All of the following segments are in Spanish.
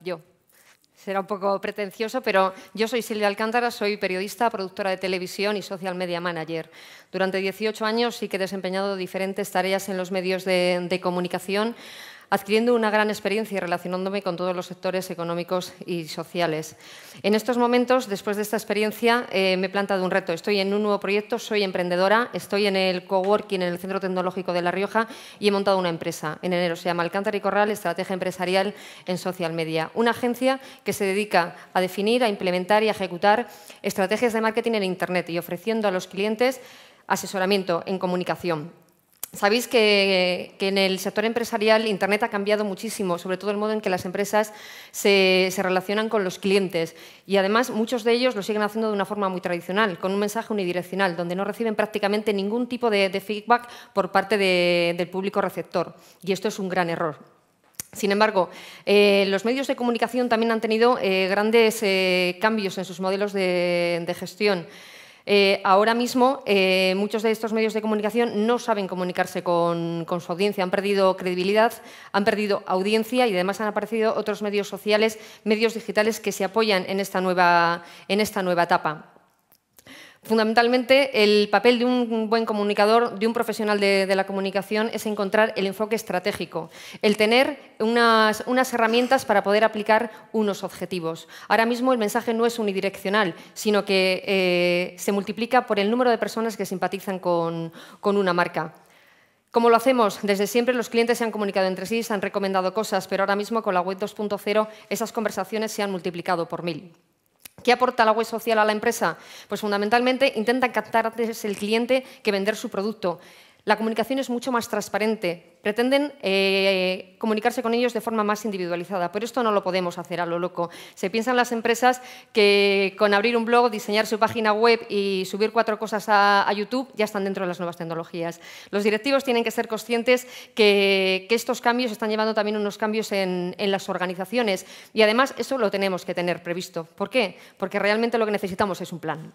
yo. Será un poco pretencioso, pero yo soy Silvia Alcántara, soy periodista, productora de televisión y social media manager. Durante 18 años sí que he desempeñado diferentes tareas en los medios de, de comunicación, adquiriendo una gran experiencia y relacionándome con todos los sectores económicos y sociales. En estos momentos, después de esta experiencia, eh, me he plantado un reto. Estoy en un nuevo proyecto, soy emprendedora, estoy en el coworking, en el Centro Tecnológico de La Rioja y he montado una empresa. En enero se llama Alcántara y Corral, Estrategia Empresarial en Social Media. Una agencia que se dedica a definir, a implementar y a ejecutar estrategias de marketing en Internet y ofreciendo a los clientes asesoramiento en comunicación Sabéis que, en el sector empresarial Internet ha cambiado muchísimo, sobre todo el modo en que las empresas se, relacionan con los clientes. Y además muchos de ellos lo siguen haciendo de una forma muy tradicional, con un mensaje unidireccional, donde no reciben prácticamente ningún tipo de, feedback por parte del público receptor. Y esto es un gran error. Sin embargo, eh, los medios de comunicación también han tenido eh, grandes eh, cambios en sus modelos de gestión. Eh, ahora mismo eh, muchos de estos medios de comunicación no saben comunicarse con, con, su audiencia, han perdido credibilidad, han perdido audiencia y además han aparecido otros medios sociales, medios digitales que se apoyan en esta nueva, en esta nueva etapa. Fundamentalmente, el papel de un buen comunicador, de un profesional de, la comunicación, es encontrar el enfoque estratégico, el tener unas, herramientas para poder aplicar unos objetivos. Ahora mismo el mensaje no es unidireccional, sino que eh, se multiplica por el número de personas que simpatizan con, con una marca. Como lo hacemos? Desde siempre los clientes se han comunicado entre sí, se han recomendado cosas, pero ahora mismo con la web 2.0 esas conversaciones se han multiplicado por mil. ¿Qué aporta la web social a la empresa? Pues fundamentalmente intenta captar antes el cliente que vender su producto. La comunicación es mucho más transparente. Pretenden eh, comunicarse con ellos de forma más individualizada, pero esto no lo podemos hacer a lo loco. Se piensan las empresas que con abrir un blog, diseñar su página web y subir cuatro cosas a, YouTube ya están dentro de las nuevas tecnologías. Los directivos tienen que ser conscientes que, estos cambios están llevando también unos cambios en, en las organizaciones y además eso lo tenemos que tener previsto. ¿Por qué? Porque realmente lo que necesitamos es un plan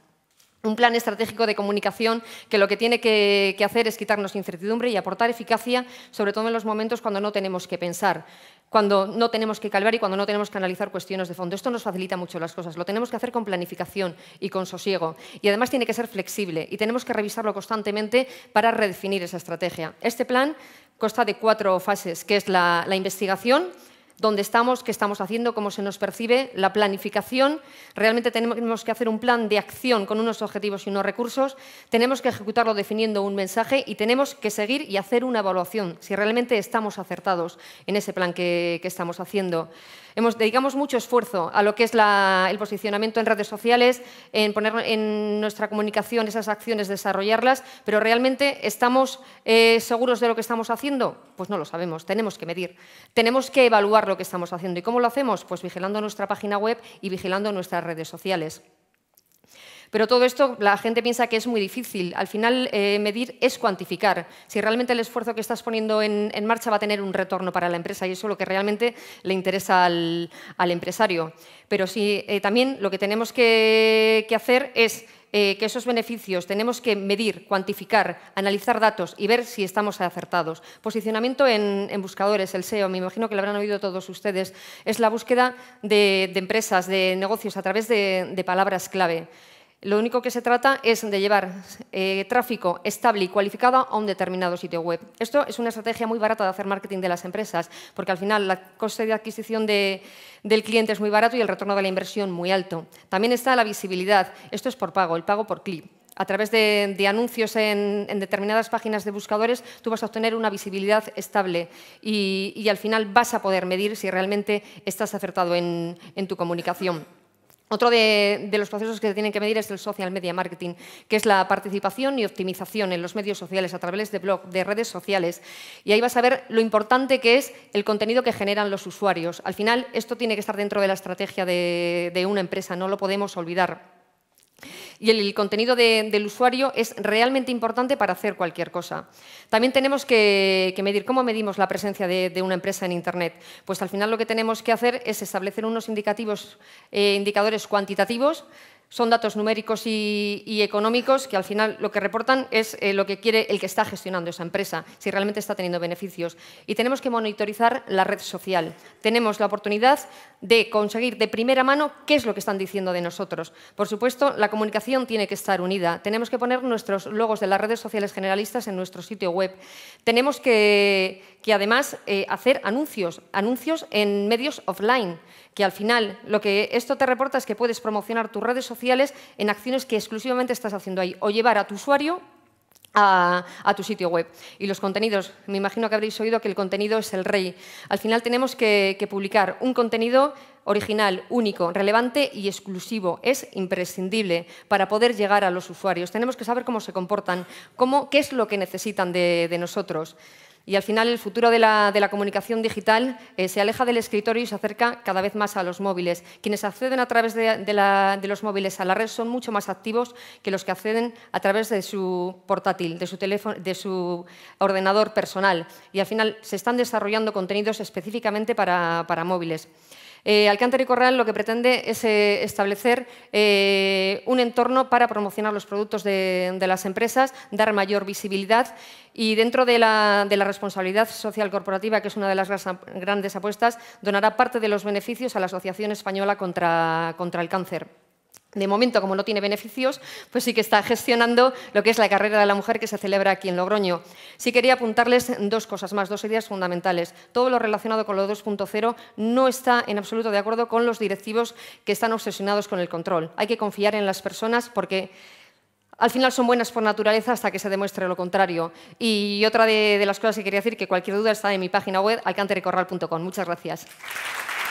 un plan estratégico de comunicación que lo que tiene que, hacer es quitarnos incertidumbre y aportar eficacia, sobre todo en los momentos cuando no tenemos que pensar, cuando no tenemos que calvar y cuando no tenemos que analizar cuestiones de fondo. Esto nos facilita mucho las cosas. Lo tenemos que hacer con planificación y con sosiego. Y además tiene que ser flexible y tenemos que revisarlo constantemente para redefinir esa estrategia. Este plan consta de cuatro fases, que es la investigación, dónde estamos, qué estamos haciendo, cómo se nos percibe, la planificación. Realmente tenemos que hacer un plan de acción con unos objetivos y unos recursos, tenemos que ejecutarlo definiendo un mensaje y tenemos que seguir y hacer una evaluación, si realmente estamos acertados en ese plan que, estamos haciendo. Hemos, dedicamos mucho esfuerzo a lo que es el posicionamiento en redes sociales, en poner en nuestra comunicación esas acciones, desarrollarlas, pero realmente estamos eh, seguros de lo que estamos haciendo? Pues no lo sabemos, tenemos que medir, tenemos que evaluar lo que estamos haciendo. ¿Y cómo lo hacemos? Pues vigilando nuestra página web y vigilando nuestras redes sociales. Pero todo esto la gente piensa que es muy difícil. Al final, eh, medir es cuantificar. Si realmente el esfuerzo que estás poniendo en, marcha va a tener un retorno para la empresa y eso es lo que realmente le interesa al, empresario. Pero sí, eh, también lo que tenemos que hacer es eh, que esos beneficios tenemos que medir, cuantificar, analizar datos y ver si estamos acertados. Posicionamiento en, buscadores, el SEO, me imagino que lo habrán oído todos ustedes, es la búsqueda de, empresas, de negocios a través de palabras clave. Lo único que se trata es de llevar eh, tráfico estable y cualificado a un determinado sitio web. Esto es una estrategia muy barata de hacer marketing de las empresas, porque al final la coste de adquisición del cliente es muy barato y el retorno de la inversión muy alto. También está la visibilidad. Esto es por pago, el pago por clic. A través de, anuncios en, determinadas páginas de buscadores, tú vas a obtener una visibilidad estable y, al final vas a poder medir si realmente estás acertado en tu comunicación. Otro de, los procesos que se tienen que medir es el social media marketing, que es la participación y optimización en los medios sociales a través de blog, de redes sociales. Y ahí vas a ver lo importante que es el contenido que generan los usuarios. Al final, esto tiene que estar dentro de la estrategia de una empresa, no lo podemos olvidar. Y el, contenido del usuario es realmente importante para hacer cualquier cosa. También tenemos que, medir cómo medimos la presencia de, una empresa en Internet. Pues al final lo que tenemos que hacer es establecer unos indicativos, eh, indicadores cuantitativos son datos numéricos y, económicos que al final lo que reportan es eh, lo que quiere el que está gestionando esa empresa, si realmente está teniendo beneficios. Y tenemos que monitorizar la red social. Tenemos la oportunidad de conseguir de primera mano qué es lo que están diciendo de nosotros. Por supuesto, la comunicación tiene que estar unida. Tenemos que poner nuestros logos de las redes sociales generalistas en nuestro sitio web. Tenemos que, que además eh, hacer anuncios, anuncios en medios offline, que al final lo que esto te reporta es que puedes promocionar tus redes social en acciones que exclusivamente estás haciendo ahí o llevar a tu usuario a, tu sitio web. Y los contenidos, me imagino que habréis oído que el contenido es el rey. Al final tenemos que, publicar un contenido original, único, relevante y exclusivo. Es imprescindible para poder llegar a los usuarios. Tenemos que saber cómo se comportan, cómo, qué es lo que necesitan de nosotros. Y al final el futuro de la, comunicación digital eh, se aleja del escritorio y se acerca cada vez más a los móviles. Quienes acceden a través de, los móviles a la red son mucho más activos que los que acceden a través de su portátil, de su, de su ordenador personal. Y al final se están desarrollando contenidos específicamente para, para móviles. Eh, Alcántara y Corral lo que pretende es eh, establecer eh, un entorno para promocionar los productos de, las empresas, dar mayor visibilidad y dentro de la, responsabilidad social corporativa, que es una de las grandes apuestas, donará parte de los beneficios a la Asociación Española contra el Cáncer de momento, como no tiene beneficios, pues sí que está gestionando lo que es la carrera de la mujer que se celebra aquí en Logroño. Sí quería apuntarles dos cosas más, dos ideas fundamentales. Todo lo relacionado con lo 2.0 no está en absoluto de acuerdo con los directivos que están obsesionados con el control. Hay que confiar en las personas porque... Al final son buenas por naturaleza hasta que se demuestre lo contrario. Y otra de, las cosas que quería decir, que cualquier duda está en mi página web, alcanterecorral.com. Muchas gracias.